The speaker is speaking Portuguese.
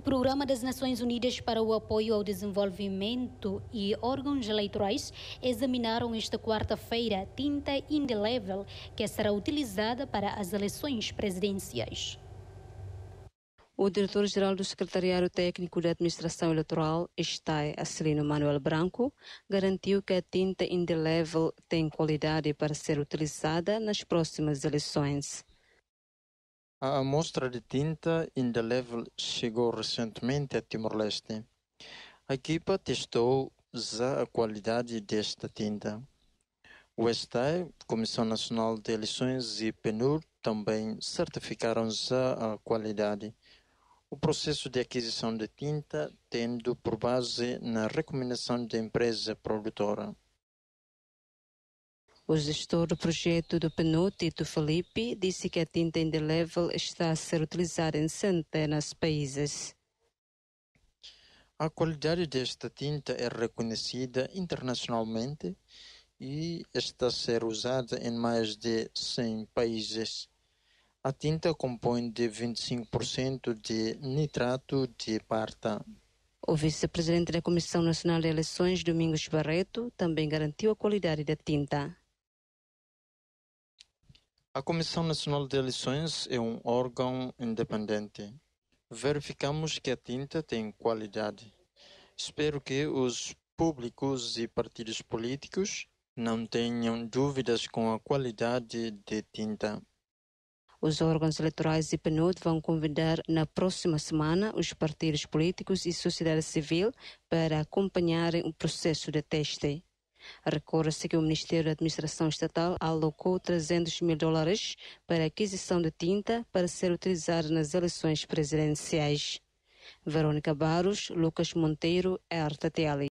O Programa das Nações Unidas para o Apoio ao Desenvolvimento e órgãos eleitorais examinaram esta quarta-feira tinta indelével que será utilizada para as eleições presidenciais. O diretor-geral do Secretariado Técnico da Administração Eleitoral, Estai Acelino Manuel Branco, garantiu que a tinta indelével tem qualidade para ser utilizada nas próximas eleições. A amostra de tinta level chegou recentemente a Timor-Leste. A equipa testou a qualidade desta tinta. O STAE, Comissão Nacional de Eleições e PNUR também certificaram a qualidade. O processo de aquisição de tinta tendo por base na recomendação da empresa produtora. O gestor do projeto do PNUD, Tito Felipe, disse que a tinta indelével está a ser utilizada em centenas de países. A qualidade desta tinta é reconhecida internacionalmente e está a ser usada em mais de 100 países. A tinta compõe de 25% de nitrato de parta. O vice-presidente da Comissão Nacional de Eleições, Domingos Barreto, também garantiu a qualidade da tinta. A Comissão Nacional de Eleições é um órgão independente. Verificamos que a tinta tem qualidade. Espero que os públicos e partidos políticos não tenham dúvidas com a qualidade de tinta. Os órgãos eleitorais e PNUD vão convidar na próxima semana os partidos políticos e sociedade civil para acompanharem o processo de teste. Recorda-se que o Ministério da Administração Estatal alocou 300 mil dólares para aquisição de tinta para ser utilizada nas eleições presidenciais. Verônica Barros, Lucas Monteiro, RTTL.